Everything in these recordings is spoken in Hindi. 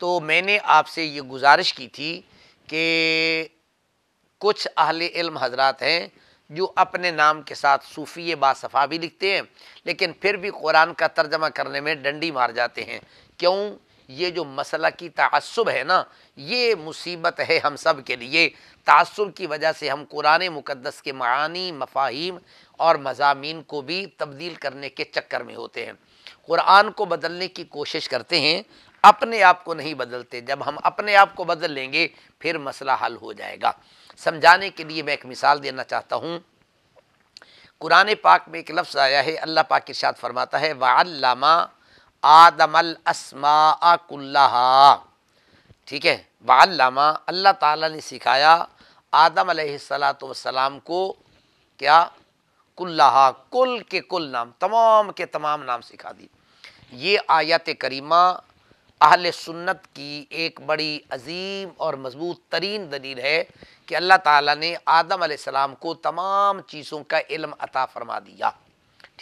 तो मैंने आपसे ये गुजारिश की थी कि कुछ अहल इल्म हजरात हैं जो अपने नाम के साथ सूफ़ी बासफ़ा भी लिखते हैं लेकिन फिर भी कुरान का तर्जमा करने में डंडी मार जाते हैं क्यों ये जो मसला की तसब है ना ये मुसीबत है हम सब के लिए तसब की वजह से हम कुरान मुकदस के मानी मफाहिम और मजामी को भी तब्दील करने के चक्कर में होते हैं कुरान को बदलने की कोशिश करते हैं अपने आप को नहीं बदलते जब हम अपने आप को बदल लेंगे फिर मसला हल हो जाएगा समझाने के लिए मैं एक मिसाल देना चाहता हूँ कुरान पाक में एक लफ्ज़ आया है अल्लाह पाक इर्शाद फरमाता है वाल्लामा आदमल असमा ठीक है वाल्लामा अल्लाह ताला ने सिखाया आदम सलाम को क्या कुल्ला कुल के कुल नाम तमाम के तमाम नाम सिखा दिए ये आयत करीमा अहल सुन्नत की एक बड़ी अजीम और मजबूत तरीन दलील है कि अल्लाह ताला ने आदम आसमाम को तमाम चीज़ों का इल्म अता फरमा दिया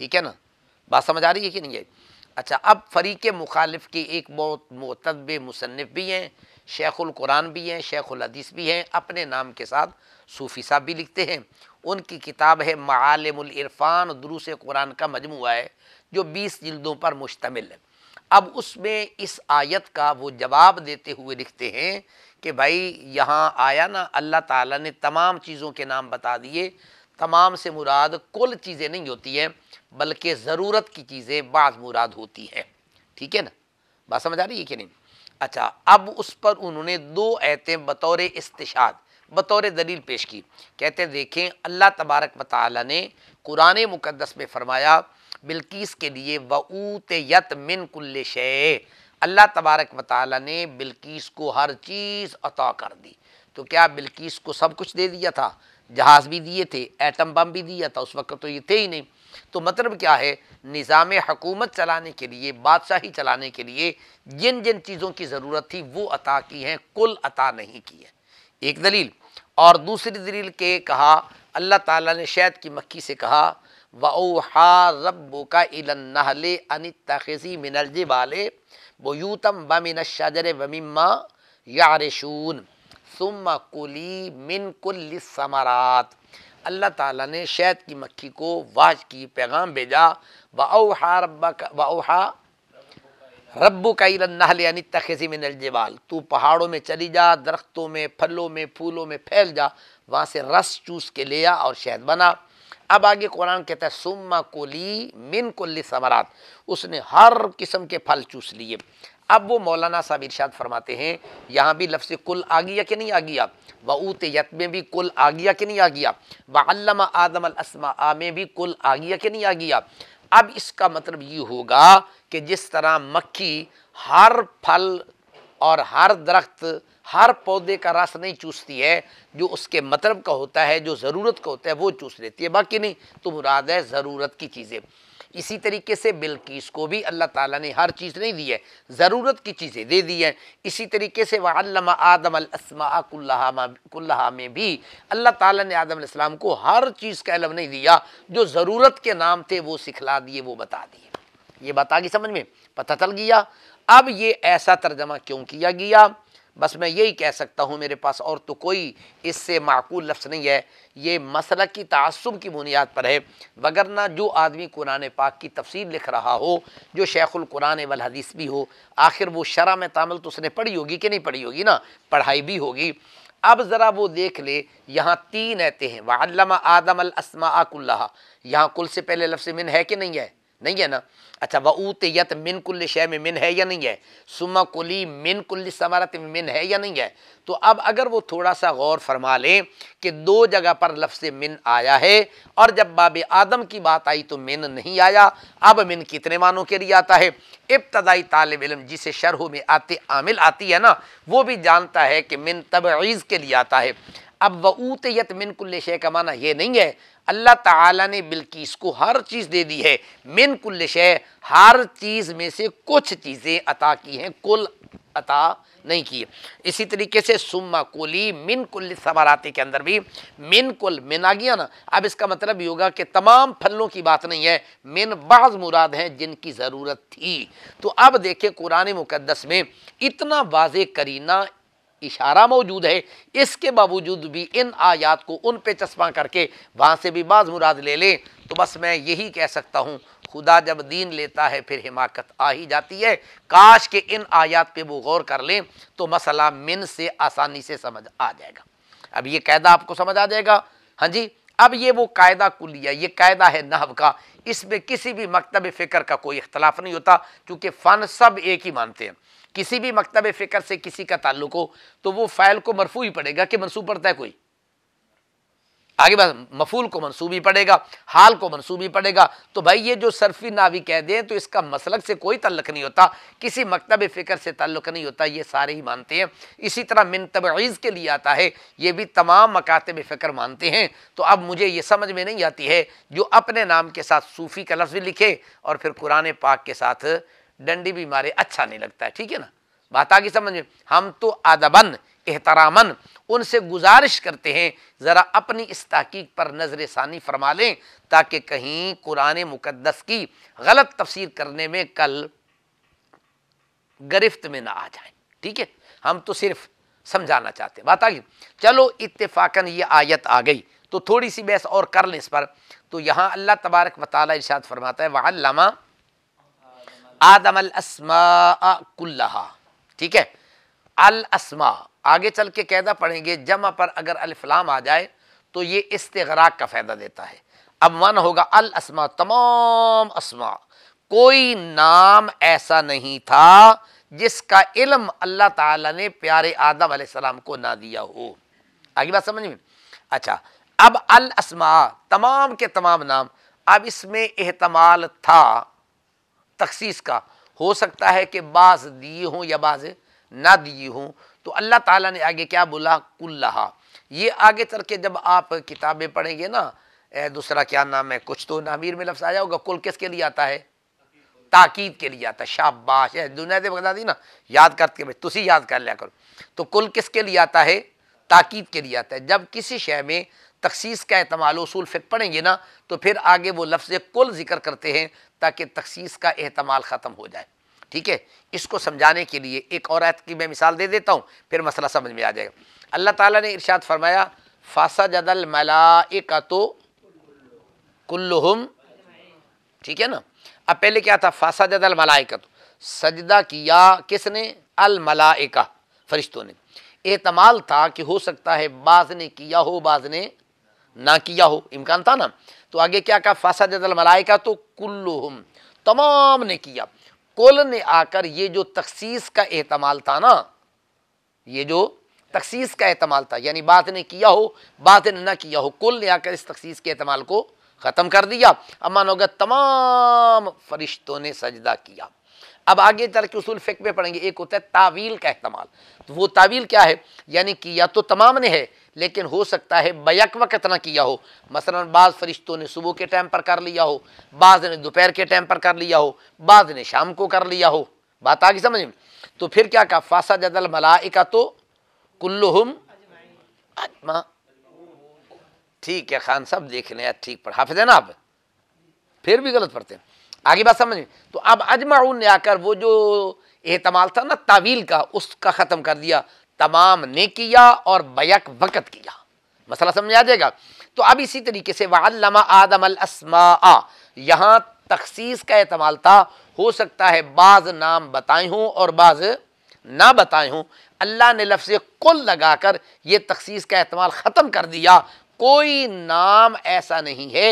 ठीक है ना बात समझ आ रही है कि नहीं है अच्छा अब फरीक मुखालिफ के एक बहुत मतब मुसनफ़ भी हैं शेख़ुल्कुरान भी हैं शेख़ुलहदीस भी हैं अपने नाम के साथ सूफ़ी साहब भी लिखते हैं उनकी किताब है मालमरफ़ान दुरुस कुरान का मजमू है जो बीस जल्दों पर मुश्तमिल है अब उसमें इस आयत का वो जवाब देते हुए लिखते हैं कि भाई यहाँ आया ना अल्लाह ताला ने तमाम चीज़ों के नाम बता दिए तमाम से मुराद कुल चीज़ें नहीं होती हैं बल्कि ज़रूरत की चीज़ें बाज मुराद होती हैं ठीक है ना बात समझ आ रही है कि नहीं अच्छा अब उस पर उन्होंने दो ऐतें बतौर इस्तिशाद बतौर दलील पेश की कहते देखें अल्लाह तबारक वाली ने कुरान मुकदस में फ़रमाया बिल्किस के लिए वऊत यत मिन कुल्ल शे अल्लाह तबारक वाली ने बिल्किस को हर चीज़ अता कर दी तो क्या बिल्किस को सब कुछ दे दिया था जहाज़ भी दिए थे एटम बम भी दिया था उस वक्त तो ये थे ही नहीं तो मतलब क्या है निज़ाम हकूमत चलाने के लिए बादशाही चलाने के लिए जिन जिन चीज़ों की ज़रूरत थी वो अता की हैं कुल अता नहीं की है एक दलील और दूसरी दलील के कहा अल्लाह ताला ने शैद की मक्की से कहा वहा रब्बू का इलन नहले अनित तखसी मिनलजे वाले बयूतम व मिन शजर वमिम्मा यारशून सुम्मा कुली मिन कुल्ल समरात अल्लाह ताला ने शैद की मक्खी को वाज की पैगाम भेजा वाहा रब्बा का वाहा रब्बू का इलन्नहल यानी तखसी में नलजवाल तू पहाड़ों में चली जा दरख्तों में फलों में फूलों में फैल जा वहाँ से रस चूस के ले आ और शहद बना अब आगे कुरान कहता है सुम्मा कोली मिन कुल्ली समरात उसने हर किस्म के फल चूस लिए अब वो मौलाना साहब इर्शाद फरमाते हैं यहाँ भी लफ्ज़ कुल आ गया कि नहीं आ गया वऊत यत में भी कुल आ गया कि नहीं आ गया वल्लम आदम आ में भी कुल आ गया कि नहीं आ गया अब इसका मतलब ये होगा कि जिस तरह मक्खी हर फल और हर दरख्त हर पौधे का रस नहीं चूसती है जो उसके मतलब का होता है जो ज़रूरत का होता है वो चूस लेती है बाकी नहीं तो मुराद है ज़रूरत की चीज़ें इसी तरीके से बिल्किस को भी अल्लाह ताला ने हर चीज़ नहीं दी है ज़रूरत की चीज़ें दे दी हैं इसी तरीके से वल्लम आदम अलस्माकुल्ला में भी अल्लाह ताला ने आदम इस्लाम को हर चीज़ का इलम नहीं दिया जो ज़रूरत के नाम थे वो सिखला दिए वो बता दिए ये बात आ गई समझ में पता चल गया अब ये ऐसा तर्जमा क्यों किया गया बस मैं यही कह सकता हूँ मेरे पास और तो कोई इससे माकूल लफ्स नहीं है ये मसल की तसब की बुनियाद पर है वगरना जो आदमी कुरान पाक की तफसीर लिख रहा हो जो शेख़ुल्कुरान वल हदीस भी हो आखिर वो शरा में तामल तो उसने पढ़ी होगी कि नहीं पढ़ी होगी ना पढ़ाई भी होगी अब ज़रा वो देख ले यहाँ तीन ऐते हैं वाल आदम अलसमा कुल्ला यहाँ कुल से पहले लफ्स मिन है कि नहीं है नहीं है ना अच्छा ऊत यत मिन कुल्ल शय में मिन है या नहीं है सुमा कुली मिन कुल्ल समारत में मिन है या नहीं है तो अब अगर वो थोड़ा सा गौर फरमा लें कि दो जगह पर लफ्स मिन आया है और जब बाब आदम की बात आई तो मिन नहीं आया अब मिन कितने मानों के लिए आता है इब्तदाई तालब इलम जिसे शरह में आते आमिल आती है ना वो भी जानता है कि मिन तबीज़ के लिए आता है अब वऊत यत मिन कुल्ले शे का माना ये नहीं है अल्लाह ताला ने बिल्किस को हर चीज़ दे दी है मिन कुल्ले शे हर चीज़ में से कुछ चीज़ें अता की हैं कुल अता नहीं की इसी तरीके से सुम्मा कोली मिन कुल समाराती के अंदर भी मिन कुल मिन आ गया ना अब इसका मतलब योगा के तमाम फलों की बात नहीं है मिन बाज मुराद हैं जिनकी ज़रूरत थी तो अब देखे कुरान मुकदस में इतना वाज करीना इशारा मौजूद है इसके बावजूद भी इन आयात को उन पे चश्मा करके वहाँ से भी बाज मुराद ले लें तो बस मैं यही कह सकता हूँ खुदा जब दीन लेता है फिर हिमाकत आ ही जाती है काश के इन आयात पे वो गौर कर लें तो मसला मिन से आसानी से समझ आ जाएगा अब ये कैदा आपको समझ आ जाएगा हाँ जी अब ये वो कायदा कुलिया ये कायदा है नहब का इसमें किसी भी मकतब फ़िक्र का कोई इख्तलाफ नहीं होता क्योंकि फ़न सब एक ही मानते हैं किसी भी मकतब फ़िक्र से किसी का ताल्लुक हो तो वो फ़ाइल को मरफू ही पड़ेगा कि मनसूब पड़ता है कोई आगे बात मफूल को मनसूबी पड़ेगा हाल को मनसूबी पड़ेगा तो भाई ये जो सरफी नावी कह दें तो इसका मसलक से कोई तल्लक नहीं होता किसी मकतब फ़िक्र से तल्लक नहीं होता ये सारे ही मानते हैं इसी तरह मिन तबीज़ के लिए आता है ये भी तमाम मकातब फ़िक्र मानते हैं तो अब मुझे ये समझ में नहीं आती है जो अपने नाम के साथ सूफ़ी का लफ्ज़ भी लिखे और फिर कुरान पाक के साथ डंडी भी मारे अच्छा नहीं लगता है ठीक है ना बात आगे समझ में हम तो आदाबंद एहतरामन उनसे गुजारिश करते हैं ज़रा अपनी इस तहकीक पर नज़र षानी फरमा लें ताकि कहीं कुरान मुकदस की गलत तफसीर करने में कल गिरफ्त में ना आ जाए ठीक है हम तो सिर्फ समझाना चाहते हैं बात आ गई चलो इतफाक़न ये आयत आ गई तो थोड़ी सी बहस और कर लें इस पर तो यहाँ अल्लाह तबारक वाली इर्शाद फरमाता है वामा आदम अलस्मा ठीक है अलस्मा आगे चल के कैदा पढ़ेंगे जमा पर अगर अलफलाम आ जाए तो ये इसतराक का फ़ायदा देता है अब मन होगा अल अस्मा तमाम अस्मा कोई नाम ऐसा नहीं था जिसका इलम अल्लाह ताला ने प्यारे आदम सलाम को ना दिया हो आगे बात समझ में अच्छा अब अल अस्मा तमाम के तमाम नाम अब इसमें एहतमाल था तखसीस का हो सकता है कि बाज दिए हों या बाज़ ना दी हूँ तो अल्लाह ताला ने आगे क्या बोला कुल्लहा ये आगे चल के जब आप किताबें पढ़ेंगे ना दूसरा क्या नाम है कुछ तो नामीर में लफ्स आ जाओगा कुल किसके लिए आता है ताकीद के लिए आता है शाबाश है दुनिया से बता दी ना याद करते भाई तुम याद कर लिया करो तो कुल किसके लिए आता है ताकीद के लिए आता है जब किसी शय में तखसीस का अहतमाल उसूल फिर पढ़ेंगे ना तो फिर आगे वो लफ्ज़ कुल जिक्र करते हैं ताकि तखसीस का अहतमाल ख़त्म हो जाए ठीक है इसको समझाने के लिए एक और आयत की मैं मिसाल दे देता हूँ फिर मसला समझ में आ जाएगा अल्लाह ताला ने इरशाद फरमाया फासा जदल मलाइका तो कुल्लुहम ठीक है ना अब पहले क्या था फासा जदल मलाइका तो सजदा किया किसने अल मलाइका फरिश्तों ने एतमाल था कि हो सकता है बाज ने किया हो बाज ने ना किया हो इम्कान था ना तो आगे क्या कहा फासा जदल मलाइका तो कुल्लुहम तमाम ने किया कोलन ने आकर ये जो तखसीस का एहतमाल था ना ये जो तखसीस का एहतमाल था यानी बात ने किया हो बात ने ना किया हो कुल ने आकर इस तखसीस के अहतमाल को ख़त्म कर दिया अब मानोगे तमाम फरिश्तों ने सजदा किया अब आगे चल के उसूल फ़िक में पढ़ेंगे एक होता है तावील का इस्तेमाल तो वो तावील क्या है यानी कि या तो तमाम ने है लेकिन हो सकता है बैक वक्त ना किया हो मसलन बाज़ फरिश्तों ने सुबह के टाइम पर कर लिया हो बाज़ ने दोपहर के टाइम पर कर लिया हो बाज़ ने शाम को कर लिया हो बात आगे समझ में तो फिर क्या कहा फासा जदल मलाइका तो कुल्लुहम आत्मा ठीक है खान साहब देख लें ठीक पढ़ हाफिज है ना आप फिर भी गलत पढ़ते हैं आगे बात समझ में तो अब अजमाउन ने आकर वो जो एहतमाल था ना तावील का उसका ख़त्म कर दिया तमाम ने किया और बैक वक़्त किया मसला समझ आ जाएगा तो अब इसी तरीके से वालमा आदम अलसमा यहाँ तखसीस का एहतमाल था हो सकता है बाज़ नाम बताए हों और बाज़ ना बताए हों अल्लाह ने लफ्ज़ कुल लगाकर ये तखसीस का एहतमाल ख़त्म कर दिया कोई नाम ऐसा नहीं है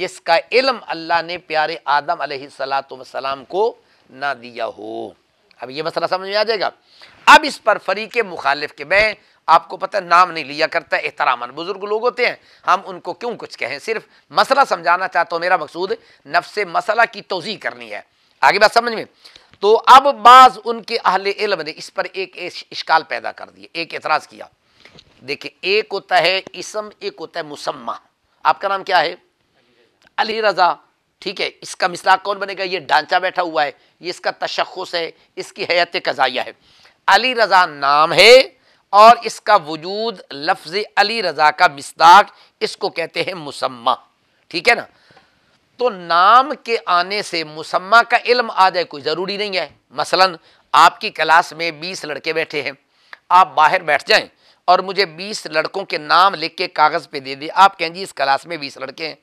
जिसका इल्म अल्लाह ने प्यारे आदम सलाम को ना दिया हो अब ये मसला समझ में आ जाएगा अब इस पर फरीक मुखालिफ के मैं आपको पता है नाम नहीं लिया करता एहतराम बुजुर्ग लोग होते हैं हम उनको क्यों कुछ कहें सिर्फ मसला समझाना चाहता हूँ मेरा मकसूद नफ्स मसला की तोज़ी करनी है आगे बात समझ में तो अब बाज़ उनके अहल इल्म ने इस पर एक इश्काल पैदा कर दिए एक एतराज़ किया देखिए एक होता है इसम एक होता है मुसम्मा आपका नाम क्या है अली रज़ा ठीक है इसका मिसला कौन बनेगा ये ढांचा बैठा हुआ है ये इसका तशखस है इसकी हयात कज़ाया है अली रज़ा नाम है और इसका वजूद लफ्ज़ अली रज़ा का मिसदाक इसको कहते हैं मुसम्मा ठीक है ना तो नाम के आने से मुसम्मा का इल्म आ जाए कोई ज़रूरी नहीं है मसलन आपकी क्लास में बीस लड़के बैठे हैं आप बाहर बैठ जाएं और मुझे बीस लड़कों के नाम लिख के कागज़ पे दे दिए आप कहें जी इस क्लास में बीस लड़के हैं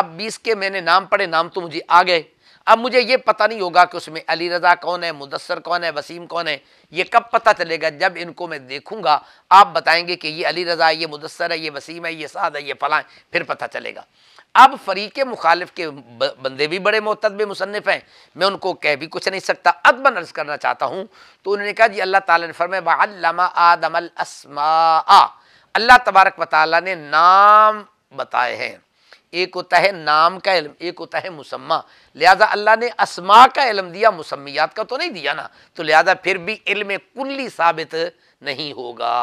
अब बीस के मैंने नाम पढ़े नाम तो मुझे आ गए अब मुझे ये पता नहीं होगा कि उसमें अली रज़ा कौन है मुदसर कौन है वसीम कौन है ये कब पता चलेगा जब इनको मैं देखूंगा आप बताएंगे कि ये अली रज़ा है ये मुदसर है ये वसीम है ये साद है ये फलां फिर पता चलेगा अब फरीक मुखालिफ के बंदे भी बड़े मोतब मुसनफ़ हैं मैं उनको कह भी कुछ नहीं सकता अदबन अर्ज करना चाहता हूँ तो उन्होंने कहा जी अल्लाह ताला ने फरमाया आदम असमा अल्लाह तबारक वाली ने नाम बताए हैं एक होता है नाम का इलम एक होता है मुसम्मा लिहाजा अल्लाह ने असमा का इलम दिया मुसम्मियात का तो नहीं दिया ना तो लिहाजा फिर भी इल्म कुल्ली साबित नहीं होगा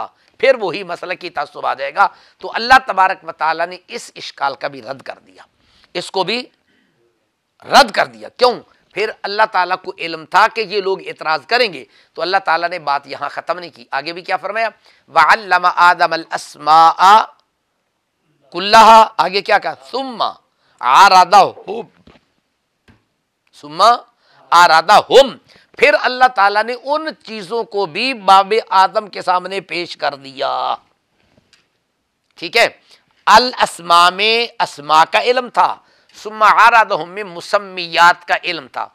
फिर वही मसल की तस्व आ जाएगा तो अल्लाह तबारक वाली ने इस इश्काल का भी रद्द कर दिया इसको भी रद्द कर दिया क्यों फिर अल्लाह ताला को इल्म था कि ये लोग इतराज करेंगे तो अल्लाह ताला ने बात यहां ख़त्म नहीं की आगे भी क्या फरमाया वाल्लम आदम अलस्मा कुल्लाहा आगे क्या कहा सुम्मा आरादा हुम सुम्मा आरादा हुम फिर अल्लाह ताला ने उन चीज़ों को भी बाबे आदम के सामने पेश कर दिया ठीक है अल असमा में असमा का इलम था सुमारादमे मुसमियात का इलम था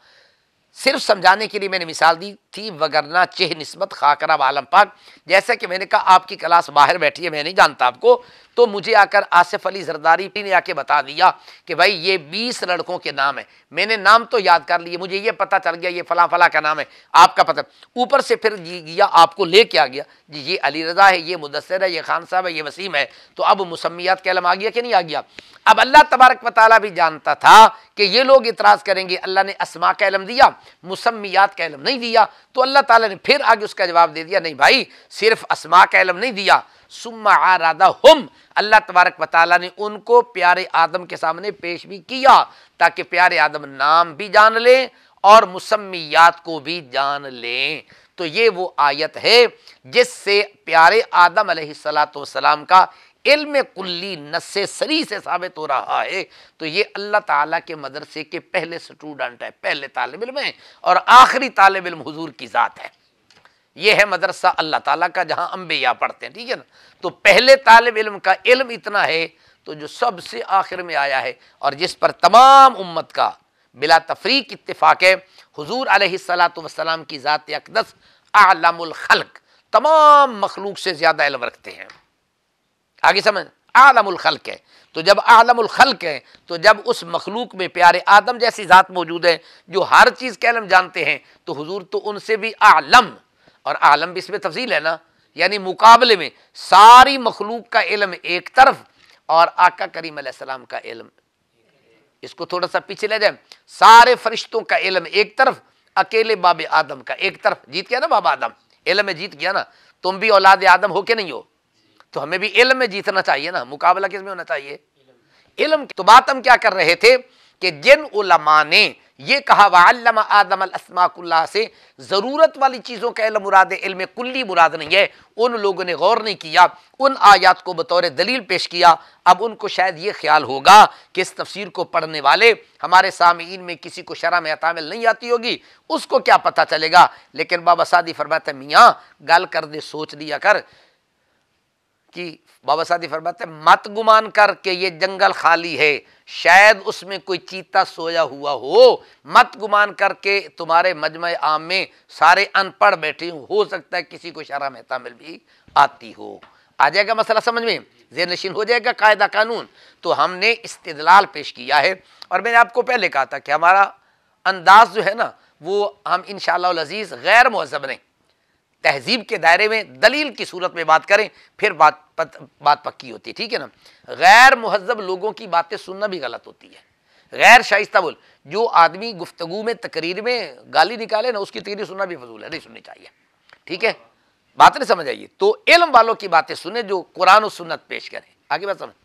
सिर्फ समझाने के लिए मैंने मिसाल दी थी वगरना चेह नस्बत खाकर आलम पाक जैसा कि मैंने कहा आपकी क्लास बाहर बैठी है मैं नहीं जानता आपको तो मुझे आकर आसिफ अली जरदारी ने आके बता दिया कि भाई ये बीस लड़कों के नाम है मैंने नाम तो याद कर लिए मुझे ये पता चल गया ये फला फला का नाम है आपका पता ऊपर से फिर गया आपको ले के आ गया जी ये अली रजा है ये मुदसर है ये खान साहब है ये वसीम है तो अब मुसमियात के आ गया कि नहीं आ गया अब अल्लाह तबारक वाली भी जानता था कि ये लोग इतराज़ करेंगे अल्लाह ने असमा का इलम दिया मुसमियात का इलम नहीं दिया तो अल्लाह ताला ने फिर आगे उसका जवाब दे दिया नहीं भाई सिर्फ असमा का इलम नहीं दिया सुम्मा आरादा हम अल्लाह तबारक वाली ने उनको प्यारे आदम के सामने पेश भी किया ताकि प्यारे आदम नाम भी जान लें और मुसमियात को भी जान लें तो ये वो आयत है जिससे प्यारे आदम सलाम का इल्म कुल्ली नस् सरी से साबित हो रहा है तो ये अल्लाह ताला के मदरसे के पहले स्टूडेंट है पहले तालब इल्म है और आखिरी तालब इल्म हजूर की ज़ात है ये है मदरसा अल्लाह ताला का जहाँ अम्बिया पढ़ते हैं ठीक है ना तो पहले तालब इल्म का इल्म इतना है तो जो सबसे आखिर में आया है और जिस पर तमाम उम्मत का बिला तफरीक इतफ़ाक़ है हजूर सलात वसलाम की ज़ात अकदस आलमखलक तमाम मखलूक से ज़्यादा इलम रखते हैं आगे समझ आलमखलक है तो जब आलमखलक है तो जब उस मखलूक में प्यारे आदम जैसी ज़ात मौजूद है जो हर चीज़ के इलम जानते हैं तो हजूर तो उनसे भी आलम और आलम भी इसमें तफजील है ना यानी मुकाबले में सारी मखलूक का इलम एक तरफ और आका करीम सलाम का इलम इसको थोड़ा सा पीछे ले जाए सारे फरिश्तों का इलम एक तरफ अकेले बाब आदम का एक तरफ जीत गया ना बाबा आदम इलम जीत गया ना तुम भी औलाद आदम हो के नहीं हो तो हमें भी इलम में जीतना चाहिए ना मुकाबला किस में होना चाहिए इलम तो बात हम क्या कर रहे थे कि जिन उलमा ने ये कहा वालम आदम अलस्माकुल्ला से ज़रूरत वाली चीज़ों का इलम मुराद इल्म कुल्ली मुराद नहीं है उन लोगों ने गौर नहीं किया उन आयात को बतौर दलील पेश किया अब उनको शायद ये ख्याल होगा कि इस तफसीर को पढ़ने वाले हमारे सामीन में किसी को शरा में तामिल नहीं आती होगी उसको क्या पता चलेगा लेकिन बाबा सादी फरमाते मियाँ गाल कर दे सोच लिया कर कि बाबा सादी फरमाते मत गुमान करके ये जंगल खाली है शायद उसमें कोई चीता सोया हुआ हो मत गुमान करके तुम्हारे मजमे आम में सारे अनपढ़ बैठे हो सकता है किसी को में तमिल भी आती हो आ जाएगा मसला समझ में जेर नशीन हो जाएगा कायदा कानून तो हमने इस्तलाल पेश किया है और मैंने आपको पहले कहा था कि हमारा अंदाज जो है ना वो हम इन शजीज़ गैर महजब नहीं तहजीब के दायरे में दलील की सूरत में बात करें फिर बात पत, बात पक्की होती है ठीक है ना गैर महजब लोगों की बातें सुनना भी गलत होती है गैर शाइस्ता बोल जो आदमी गुफ्तगु में तकरीर में गाली निकाले ना उसकी तकरीर सुनना भी फजूल है नहीं सुननी चाहिए ठीक है बात नहीं समझ आइए तो इलम वालों की बातें सुने जो कुरान और सुन्नत पेश करें आगे बात समझ